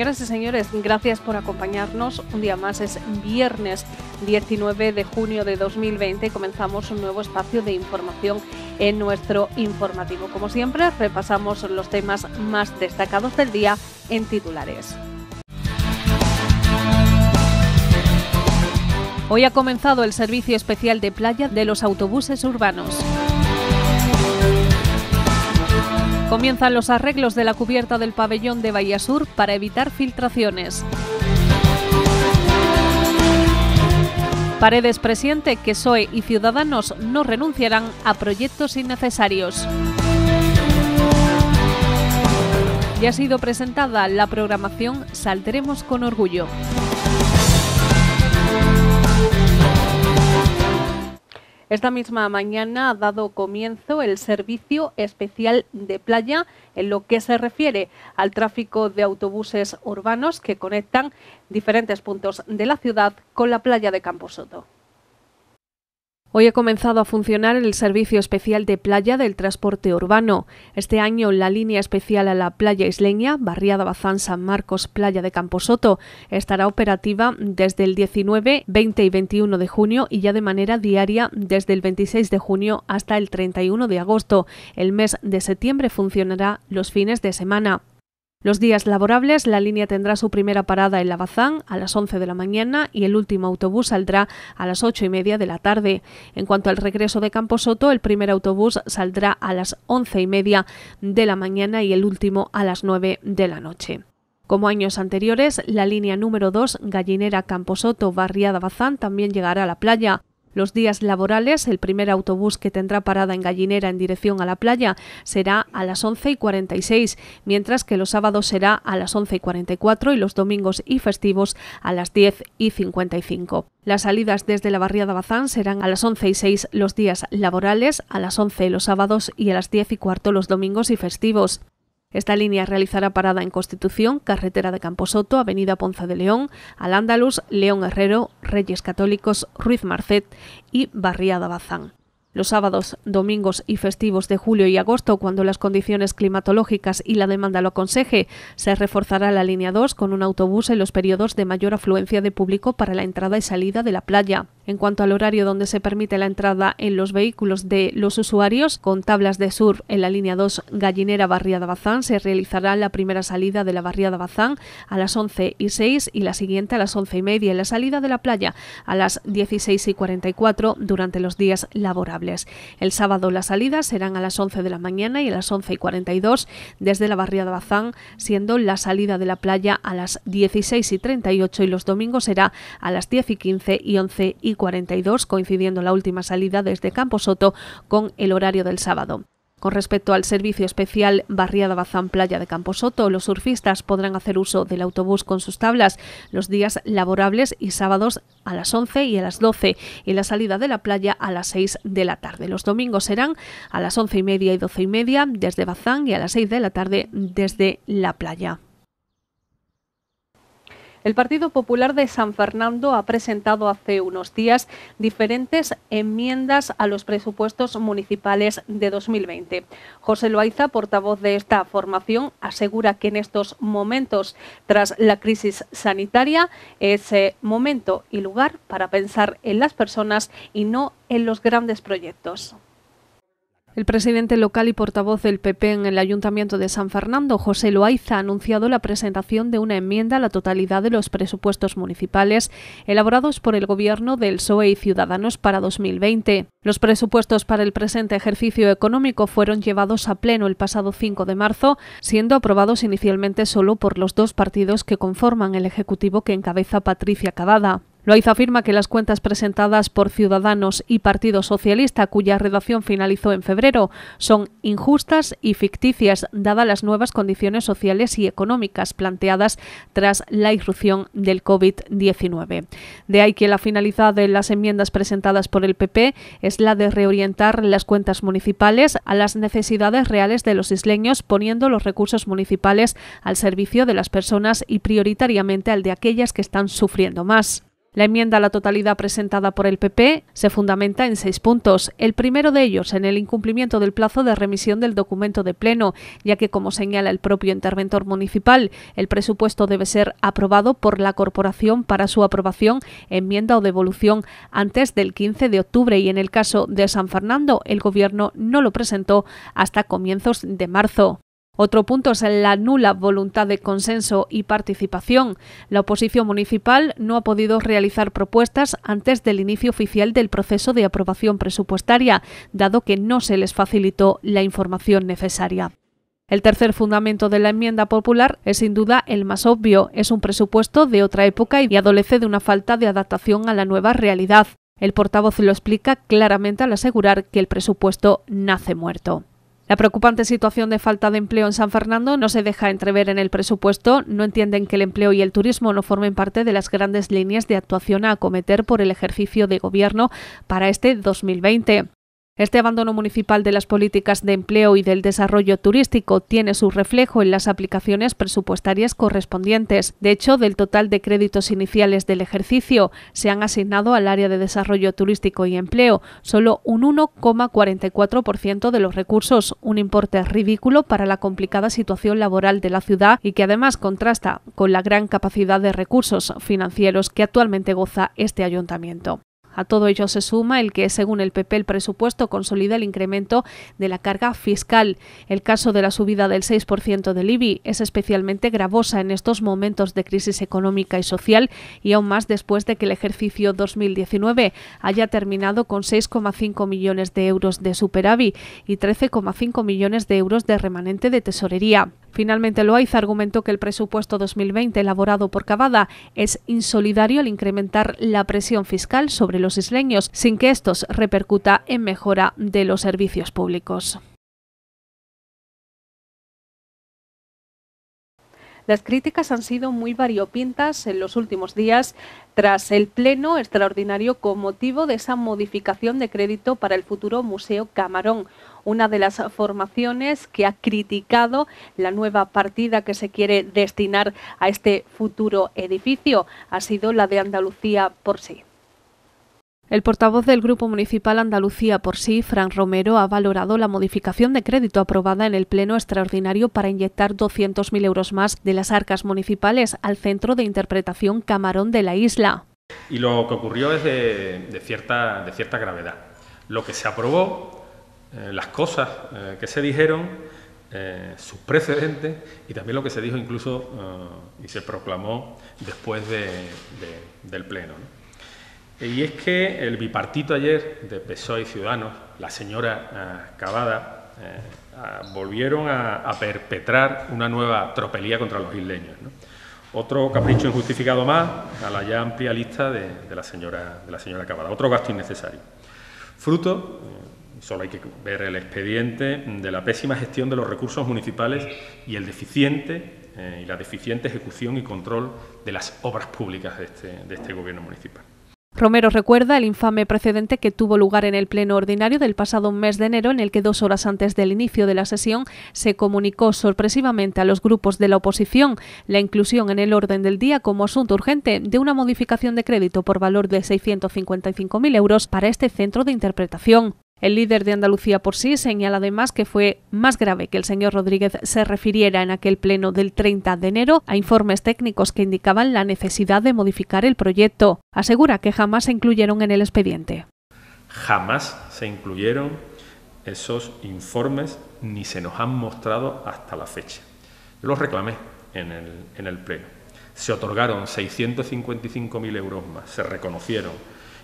Señoras y señores, gracias por acompañarnos. Un día más es viernes 19 de junio de 2020. Comenzamos un nuevo espacio de información en nuestro informativo. Como siempre, repasamos los temas más destacados del día en titulares. Hoy ha comenzado el servicio especial de playa de los autobuses urbanos. Comienzan los arreglos de la cubierta del pabellón de Bahía Sur para evitar filtraciones. Paredes presiente que SOE y Ciudadanos no renunciarán a proyectos innecesarios. Ya ha sido presentada la programación Saldremos con Orgullo. Esta misma mañana ha dado comienzo el servicio especial de playa en lo que se refiere al tráfico de autobuses urbanos que conectan diferentes puntos de la ciudad con la playa de Camposoto. Hoy ha comenzado a funcionar el servicio especial de playa del transporte urbano. Este año la línea especial a la playa isleña, Barriada Bazán San Marcos Playa de Camposoto, estará operativa desde el 19, 20 y 21 de junio y ya de manera diaria desde el 26 de junio hasta el 31 de agosto. El mes de septiembre funcionará los fines de semana. Los días laborables, la línea tendrá su primera parada en Lavazán a las 11 de la mañana y el último autobús saldrá a las 8 y media de la tarde. En cuanto al regreso de Camposoto, el primer autobús saldrá a las 11 y media de la mañana y el último a las 9 de la noche. Como años anteriores, la línea número 2, Gallinera Camposoto Barriada Bazán, también llegará a la playa. Los días laborales, el primer autobús que tendrá parada en Gallinera en dirección a la playa será a las 11 y 46, mientras que los sábados será a las 11 y 44 y los domingos y festivos a las 10 y 55. Las salidas desde la barriada Bazán serán a las 11 y 6 los días laborales, a las 11 los sábados y a las 10 y cuarto los domingos y festivos. Esta línea realizará parada en Constitución, Carretera de Camposoto, Avenida Ponza de León, Al Andalus, León Herrero, Reyes Católicos, Ruiz Marcet y Barriada Bazán. Los sábados, domingos y festivos de julio y agosto, cuando las condiciones climatológicas y la demanda lo aconseje, se reforzará la línea 2 con un autobús en los periodos de mayor afluencia de público para la entrada y salida de la playa. En cuanto al horario donde se permite la entrada en los vehículos de los usuarios, con tablas de surf en la línea 2 Gallinera Barriada Bazán se realizará la primera salida de la Barriada Bazán a las 11 y 6 y la siguiente a las 11 y media y la salida de la playa a las 16 y 44 durante los días laborables. El sábado las salidas serán a las 11 de la mañana y a las 11 y 42 desde la Barriada Bazán, siendo la salida de la playa a las 16 y 38 y los domingos será a las 10 y 15 y 11 y 42, coincidiendo la última salida desde Camposoto con el horario del sábado. Con respecto al servicio especial Barriada Bazán Playa de Camposoto, los surfistas podrán hacer uso del autobús con sus tablas los días laborables y sábados a las 11 y a las 12 y la salida de la playa a las 6 de la tarde. Los domingos serán a las 11 y media y 12 y media desde Bazán y a las 6 de la tarde desde la playa. El Partido Popular de San Fernando ha presentado hace unos días diferentes enmiendas a los presupuestos municipales de 2020. José Loaiza, portavoz de esta formación, asegura que en estos momentos, tras la crisis sanitaria, es eh, momento y lugar para pensar en las personas y no en los grandes proyectos. El presidente local y portavoz del PP en el Ayuntamiento de San Fernando, José Loaiza, ha anunciado la presentación de una enmienda a la totalidad de los presupuestos municipales elaborados por el Gobierno del PSOE y Ciudadanos para 2020. Los presupuestos para el presente ejercicio económico fueron llevados a pleno el pasado 5 de marzo, siendo aprobados inicialmente solo por los dos partidos que conforman el Ejecutivo que encabeza Patricia Cavada. Loaiza afirma que las cuentas presentadas por Ciudadanos y Partido Socialista, cuya redacción finalizó en febrero, son injustas y ficticias, dadas las nuevas condiciones sociales y económicas planteadas tras la irrupción del COVID-19. De ahí que la finalidad de las enmiendas presentadas por el PP es la de reorientar las cuentas municipales a las necesidades reales de los isleños, poniendo los recursos municipales al servicio de las personas y prioritariamente al de aquellas que están sufriendo más. La enmienda a la totalidad presentada por el PP se fundamenta en seis puntos. El primero de ellos en el incumplimiento del plazo de remisión del documento de pleno, ya que, como señala el propio interventor municipal, el presupuesto debe ser aprobado por la corporación para su aprobación, enmienda o devolución antes del 15 de octubre y en el caso de San Fernando el gobierno no lo presentó hasta comienzos de marzo. Otro punto es la nula voluntad de consenso y participación. La oposición municipal no ha podido realizar propuestas antes del inicio oficial del proceso de aprobación presupuestaria, dado que no se les facilitó la información necesaria. El tercer fundamento de la enmienda popular es sin duda el más obvio, es un presupuesto de otra época y adolece de una falta de adaptación a la nueva realidad. El portavoz lo explica claramente al asegurar que el presupuesto nace muerto. La preocupante situación de falta de empleo en San Fernando no se deja entrever en el presupuesto. No entienden que el empleo y el turismo no formen parte de las grandes líneas de actuación a acometer por el ejercicio de gobierno para este 2020. Este abandono municipal de las políticas de empleo y del desarrollo turístico tiene su reflejo en las aplicaciones presupuestarias correspondientes. De hecho, del total de créditos iniciales del ejercicio, se han asignado al área de desarrollo turístico y empleo solo un 1,44% de los recursos, un importe ridículo para la complicada situación laboral de la ciudad y que además contrasta con la gran capacidad de recursos financieros que actualmente goza este ayuntamiento. A todo ello se suma el que, según el PP, el presupuesto consolida el incremento de la carga fiscal. El caso de la subida del 6% del IBI es especialmente gravosa en estos momentos de crisis económica y social y aún más después de que el ejercicio 2019 haya terminado con 6,5 millones de euros de superávit y 13,5 millones de euros de remanente de tesorería. Finalmente, Loaiza argumentó que el presupuesto 2020 elaborado por Cavada es insolidario al incrementar la presión fiscal sobre los isleños, sin que estos repercuta en mejora de los servicios públicos. Las críticas han sido muy variopintas en los últimos días tras el pleno extraordinario con motivo de esa modificación de crédito para el futuro Museo Camarón, una de las formaciones que ha criticado la nueva partida que se quiere destinar a este futuro edificio, ha sido la de Andalucía por sí. El portavoz del Grupo Municipal Andalucía por sí, Fran Romero, ha valorado la modificación de crédito aprobada en el Pleno Extraordinario para inyectar 200.000 euros más de las arcas municipales al Centro de Interpretación Camarón de la isla. Y lo que ocurrió es de, cierta, gravedad. Lo que se aprobó, eh, las cosas eh, que se dijeron, eh, sus precedentes y también lo que se dijo incluso y se proclamó después del Pleno. Eh, y es que el bipartito ayer de PSOE y Ciudadanos, la señora eh, Cavada, eh, volvieron a, perpetrar una nueva tropelía contra los isleños. Otro capricho injustificado más a la ya amplia lista de, la, señora, de Cavada. Otro gasto innecesario. Fruto, solo hay que ver el expediente, de la pésima gestión de los recursos municipales y el deficiente y la deficiente ejecución y control de las obras públicas de este, este gobierno municipal. Romero recuerda el infame precedente que tuvo lugar en el Pleno Ordinario del pasado mes de enero, en el que dos horas antes del inicio de la sesión se comunicó sorpresivamente a los grupos de la oposición la inclusión en el orden del día como asunto urgente de una modificación de crédito por valor de 655.000 euros para este centro de interpretación. El líder de Andalucía por sí señala además que fue más grave que el señor Rodríguez se refiriera en aquel pleno del 30 de enero a informes técnicos que indicaban la necesidad de modificar el proyecto. Asegura que jamás se incluyeron en el expediente. Jamás se incluyeron esos informes ni se nos han mostrado hasta la fecha. los reclamé en el, en el pleno. Se otorgaron 655.000 euros más, se reconocieron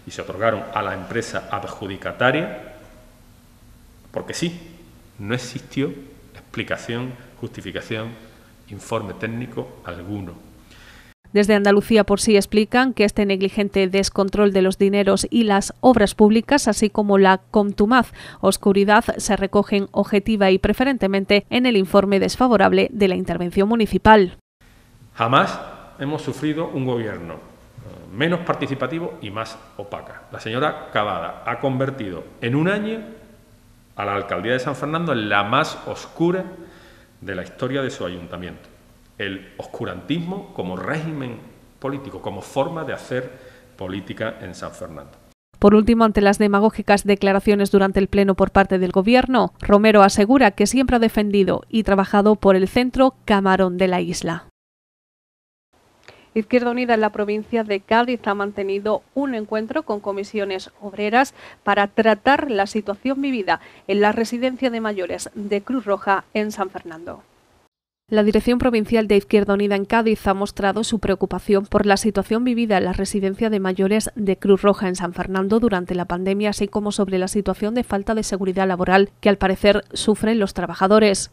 y se otorgaron a la empresa adjudicataria porque sí, no existió explicación, justificación, informe técnico alguno. Desde Andalucía por sí explican que este negligente descontrol de los dineros y las obras públicas, así como la contumaz oscuridad, se recogen objetiva y preferentemente en el informe desfavorable de la intervención municipal. Jamás hemos sufrido un gobierno eh, menos participativo y más opaca. La señora Cavada ha convertido en un año a la alcaldía de San Fernando en la más oscura de la historia de su ayuntamiento. El oscurantismo como régimen político, como forma de hacer política en San Fernando. Por último, ante las demagógicas declaraciones durante el Pleno por parte del Gobierno, Romero asegura que siempre ha defendido y trabajado por el centro Camarón de la isla. Izquierda Unida en la provincia de Cádiz ha mantenido un encuentro con comisiones obreras para tratar la situación vivida en la residencia de mayores de Cruz Roja en San Fernando. La Dirección Provincial de Izquierda Unida en Cádiz ha mostrado su preocupación por la situación vivida en la residencia de mayores de Cruz Roja en San Fernando durante la pandemia, así como sobre la situación de falta de seguridad laboral que al parecer sufren los trabajadores.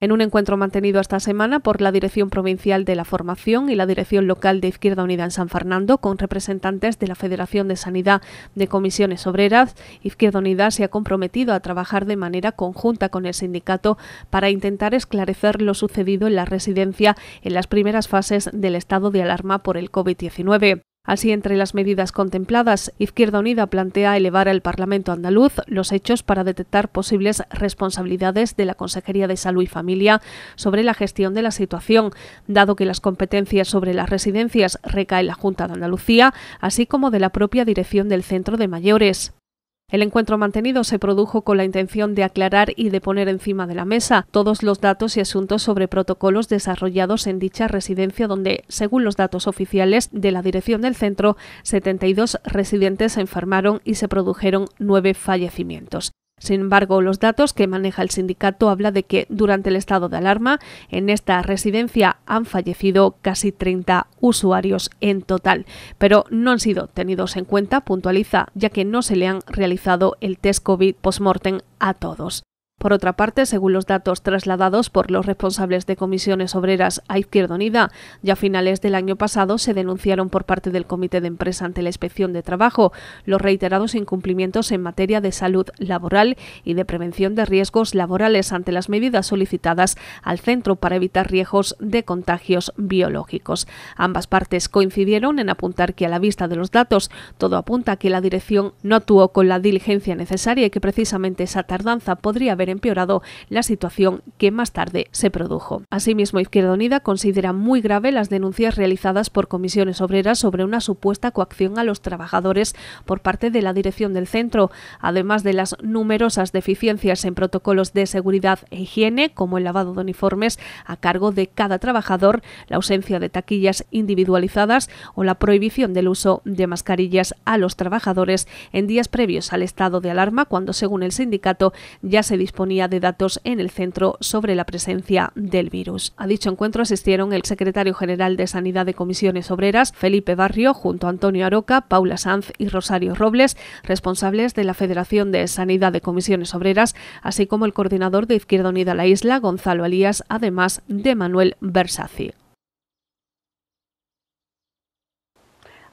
En un encuentro mantenido esta semana por la Dirección Provincial de la Formación y la Dirección Local de Izquierda Unida en San Fernando, con representantes de la Federación de Sanidad de Comisiones Obreras, Izquierda Unida se ha comprometido a trabajar de manera conjunta con el sindicato para intentar esclarecer lo sucedido en la residencia en las primeras fases del estado de alarma por el COVID-19. Así, entre las medidas contempladas, Izquierda Unida plantea elevar al Parlamento andaluz los hechos para detectar posibles responsabilidades de la Consejería de Salud y Familia sobre la gestión de la situación, dado que las competencias sobre las residencias recaen la Junta de Andalucía, así como de la propia dirección del Centro de Mayores. El encuentro mantenido se produjo con la intención de aclarar y de poner encima de la mesa todos los datos y asuntos sobre protocolos desarrollados en dicha residencia donde, según los datos oficiales de la dirección del centro, 72 residentes se enfermaron y se produjeron nueve fallecimientos. Sin embargo, los datos que maneja el sindicato habla de que durante el estado de alarma en esta residencia han fallecido casi 30 usuarios en total, pero no han sido tenidos en cuenta, puntualiza, ya que no se le han realizado el test COVID post-mortem a todos. Por otra parte, según los datos trasladados por los responsables de comisiones obreras a Izquierda Unida, ya a finales del año pasado se denunciaron por parte del Comité de Empresa ante la Inspección de Trabajo los reiterados incumplimientos en materia de salud laboral y de prevención de riesgos laborales ante las medidas solicitadas al centro para evitar riesgos de contagios biológicos. Ambas partes coincidieron en apuntar que a la vista de los datos todo apunta a que la dirección no actuó con la diligencia necesaria y que precisamente esa tardanza podría haber empeorado la situación que más tarde se produjo. Asimismo, Izquierda Unida considera muy grave las denuncias realizadas por comisiones obreras sobre una supuesta coacción a los trabajadores por parte de la dirección del centro, además de las numerosas deficiencias en protocolos de seguridad e higiene, como el lavado de uniformes a cargo de cada trabajador, la ausencia de taquillas individualizadas o la prohibición del uso de mascarillas a los trabajadores en días previos al estado de alarma, cuando según el sindicato ya se dispone disponía de datos en el centro sobre la presencia del virus. A dicho encuentro asistieron el secretario general de Sanidad de Comisiones Obreras, Felipe Barrio, junto a Antonio Aroca, Paula Sanz y Rosario Robles, responsables de la Federación de Sanidad de Comisiones Obreras, así como el coordinador de Izquierda Unida a la Isla, Gonzalo Alías, además de Manuel Versace.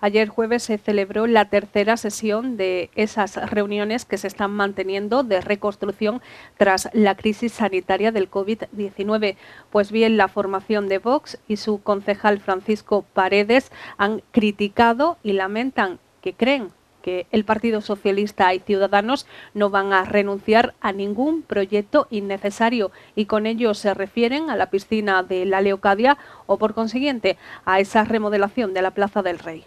Ayer jueves se celebró la tercera sesión de esas reuniones que se están manteniendo de reconstrucción tras la crisis sanitaria del COVID-19. Pues bien, la formación de Vox y su concejal Francisco Paredes han criticado y lamentan que creen que el Partido Socialista y Ciudadanos no van a renunciar a ningún proyecto innecesario y con ello se refieren a la piscina de la Leocadia o por consiguiente a esa remodelación de la Plaza del Rey.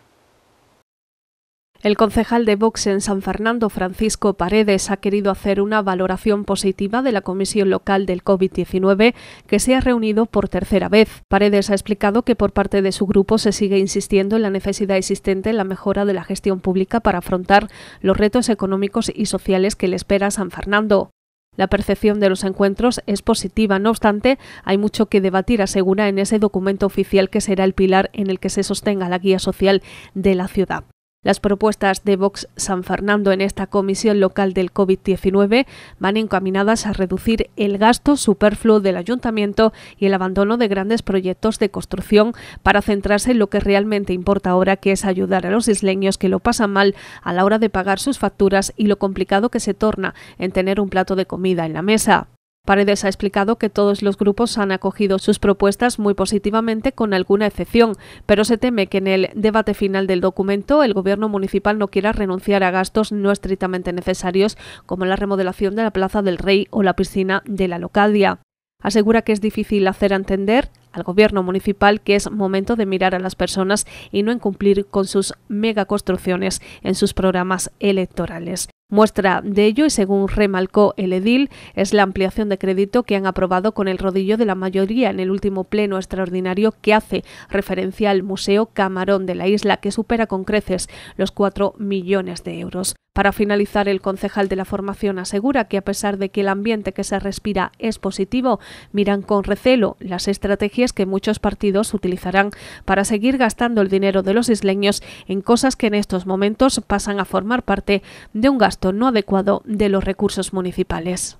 El concejal de Vox en San Fernando, Francisco Paredes, ha querido hacer una valoración positiva de la Comisión Local del COVID-19 que se ha reunido por tercera vez. Paredes ha explicado que por parte de su grupo se sigue insistiendo en la necesidad existente en la mejora de la gestión pública para afrontar los retos económicos y sociales que le espera San Fernando. La percepción de los encuentros es positiva, no obstante, hay mucho que debatir, asegura en ese documento oficial que será el pilar en el que se sostenga la guía social de la ciudad. Las propuestas de Vox San Fernando en esta comisión local del COVID-19 van encaminadas a reducir el gasto superfluo del ayuntamiento y el abandono de grandes proyectos de construcción para centrarse en lo que realmente importa ahora, que es ayudar a los isleños que lo pasan mal a la hora de pagar sus facturas y lo complicado que se torna en tener un plato de comida en la mesa. Paredes ha explicado que todos los grupos han acogido sus propuestas muy positivamente con alguna excepción, pero se teme que en el debate final del documento el gobierno municipal no quiera renunciar a gastos no estrictamente necesarios como la remodelación de la Plaza del Rey o la piscina de la Locadia. Asegura que es difícil hacer entender al gobierno municipal que es momento de mirar a las personas y no incumplir con sus megaconstrucciones en sus programas electorales. Muestra de ello, y según remalcó el edil, es la ampliación de crédito que han aprobado con el rodillo de la mayoría en el último pleno extraordinario que hace referencia al Museo Camarón de la isla, que supera con creces los 4 millones de euros. Para finalizar, el concejal de la formación asegura que a pesar de que el ambiente que se respira es positivo, miran con recelo las estrategias que muchos partidos utilizarán para seguir gastando el dinero de los isleños en cosas que en estos momentos pasan a formar parte de un gasto no adecuado de los recursos municipales.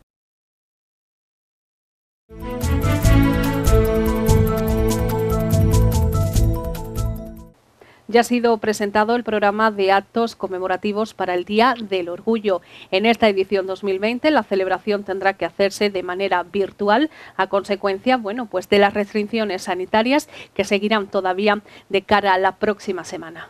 ya ha sido presentado el programa de actos conmemorativos para el Día del Orgullo. En esta edición 2020 la celebración tendrá que hacerse de manera virtual a consecuencia, bueno, pues de las restricciones sanitarias que seguirán todavía de cara a la próxima semana.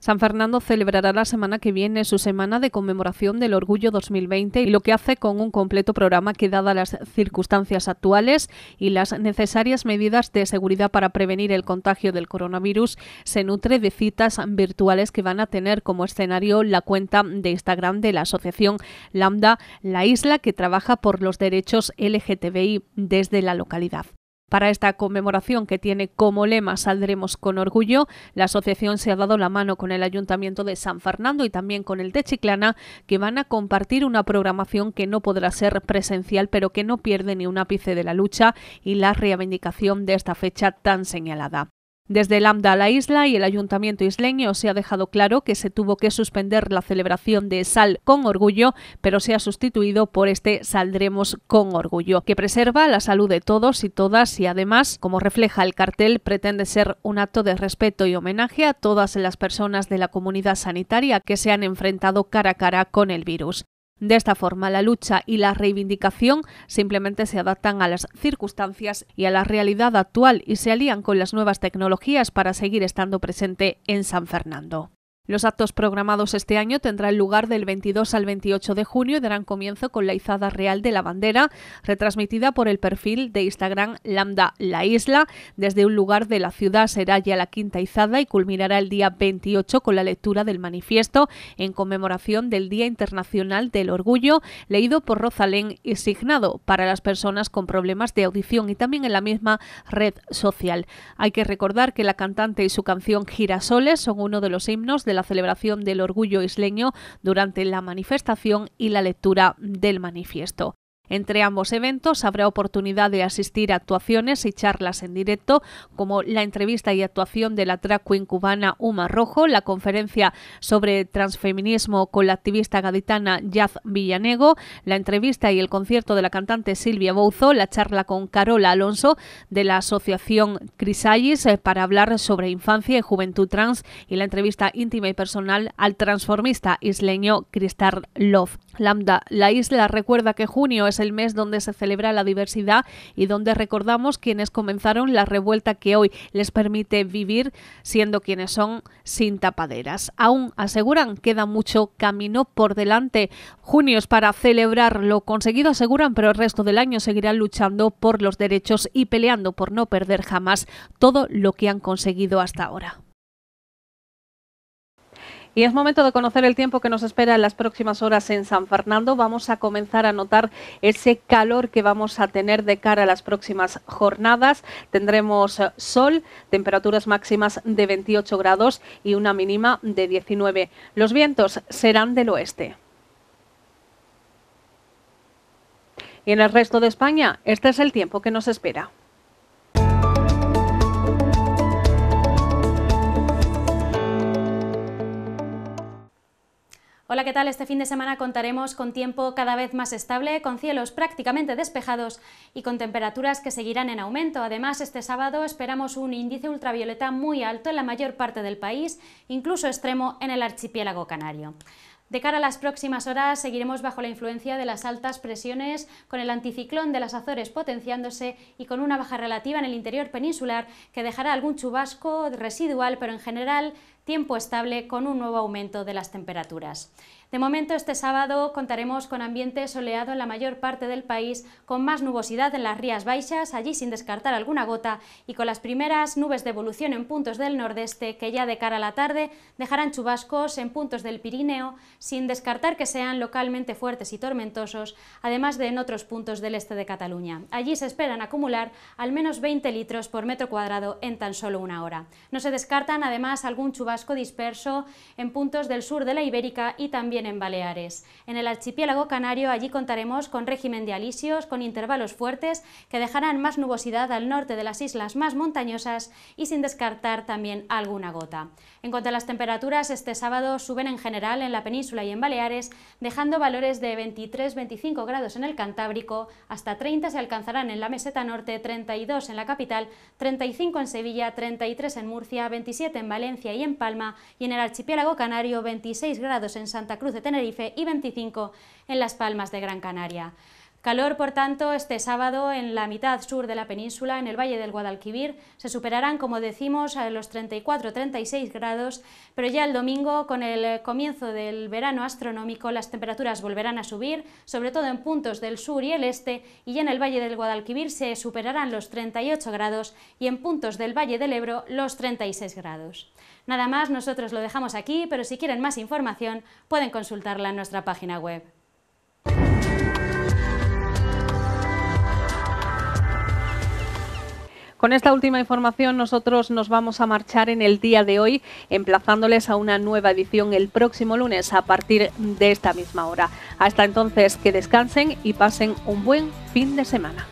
San Fernando celebrará la semana que viene su semana de conmemoración del Orgullo 2020 y lo que hace con un completo programa que, dadas las circunstancias actuales y las necesarias medidas de seguridad para prevenir el contagio del coronavirus, se nutre de citas virtuales que van a tener como escenario la cuenta de Instagram de la asociación Lambda, la isla que trabaja por los derechos LGTBI desde la localidad. Para esta conmemoración que tiene como lema Saldremos con orgullo, la asociación se ha dado la mano con el Ayuntamiento de San Fernando y también con el de Chiclana, que van a compartir una programación que no podrá ser presencial, pero que no pierde ni un ápice de la lucha y la reivindicación de esta fecha tan señalada. Desde Lambda a la isla y el ayuntamiento isleño se ha dejado claro que se tuvo que suspender la celebración de Sal con Orgullo, pero se ha sustituido por este Saldremos con Orgullo, que preserva la salud de todos y todas y además, como refleja el cartel, pretende ser un acto de respeto y homenaje a todas las personas de la comunidad sanitaria que se han enfrentado cara a cara con el virus. De esta forma, la lucha y la reivindicación simplemente se adaptan a las circunstancias y a la realidad actual y se alían con las nuevas tecnologías para seguir estando presente en San Fernando. Los actos programados este año tendrán lugar del 22 al 28 de junio y darán comienzo con la izada real de la bandera, retransmitida por el perfil de Instagram Lambda La Isla. Desde un lugar de la ciudad será ya la quinta izada y culminará el día 28 con la lectura del manifiesto en conmemoración del Día Internacional del Orgullo, leído por Rosalén y signado para las personas con problemas de audición y también en la misma red social. Hay que recordar que la cantante y su canción Girasoles son uno de los himnos de celebración del orgullo isleño durante la manifestación y la lectura del manifiesto. Entre ambos eventos habrá oportunidad de asistir a actuaciones y charlas en directo, como la entrevista y actuación de la drag queen cubana Uma Rojo, la conferencia sobre transfeminismo con la activista gaditana Yaz Villanego, la entrevista y el concierto de la cantante Silvia Bouzo, la charla con Carola Alonso de la Asociación Crisallis eh, para hablar sobre infancia y juventud trans y la entrevista íntima y personal al transformista isleño Cristar Love. Lambda, la isla recuerda que junio es el mes donde se celebra la diversidad y donde recordamos quienes comenzaron la revuelta que hoy les permite vivir siendo quienes son sin tapaderas. Aún aseguran queda mucho camino por delante. Junio es para celebrar lo conseguido aseguran, pero el resto del año seguirán luchando por los derechos y peleando por no perder jamás todo lo que han conseguido hasta ahora. Y es momento de conocer el tiempo que nos espera en las próximas horas en San Fernando. Vamos a comenzar a notar ese calor que vamos a tener de cara a las próximas jornadas. Tendremos eh, sol, temperaturas máximas de 28 grados y una mínima de 19. Los vientos serán del oeste. Y en el resto de España, este es el tiempo que nos espera. Hola, ¿qué tal? Este fin de semana contaremos con tiempo cada vez más estable, con cielos prácticamente despejados y con temperaturas que seguirán en aumento. Además, este sábado esperamos un índice ultravioleta muy alto en la mayor parte del país, incluso extremo en el archipiélago canario. De cara a las próximas horas seguiremos bajo la influencia de las altas presiones, con el anticiclón de las Azores potenciándose y con una baja relativa en el interior peninsular que dejará algún chubasco residual, pero en general tiempo estable con un nuevo aumento de las temperaturas. De momento, este sábado contaremos con ambiente soleado en la mayor parte del país, con más nubosidad en las Rías Baixas, allí sin descartar alguna gota, y con las primeras nubes de evolución en puntos del nordeste que ya de cara a la tarde dejarán chubascos en puntos del Pirineo, sin descartar que sean localmente fuertes y tormentosos, además de en otros puntos del este de Cataluña. Allí se esperan acumular al menos 20 litros por metro cuadrado en tan solo una hora. No se descartan además algún chubasco disperso en puntos del sur de la Ibérica y también en Baleares. En el archipiélago canario allí contaremos con régimen de alisios, con intervalos fuertes que dejarán más nubosidad al norte de las islas más montañosas y sin descartar también alguna gota. En cuanto a las temperaturas, este sábado suben en general en la península y en Baleares, dejando valores de 23-25 grados en el Cantábrico, hasta 30 se alcanzarán en la meseta norte, 32 en la capital, 35 en Sevilla, 33 en Murcia, 27 en Valencia y en Palma, y en el archipiélago canario 26 grados en Santa Cruz de Tenerife y 25 en Las Palmas de Gran Canaria. Calor, por tanto, este sábado en la mitad sur de la península, en el Valle del Guadalquivir, se superarán, como decimos, a los 34-36 grados, pero ya el domingo, con el comienzo del verano astronómico, las temperaturas volverán a subir, sobre todo en puntos del sur y el este, y ya en el Valle del Guadalquivir se superarán los 38 grados y en puntos del Valle del Ebro los 36 grados. Nada más, nosotros lo dejamos aquí, pero si quieren más información pueden consultarla en nuestra página web. Con esta última información nosotros nos vamos a marchar en el día de hoy, emplazándoles a una nueva edición el próximo lunes a partir de esta misma hora. Hasta entonces, que descansen y pasen un buen fin de semana.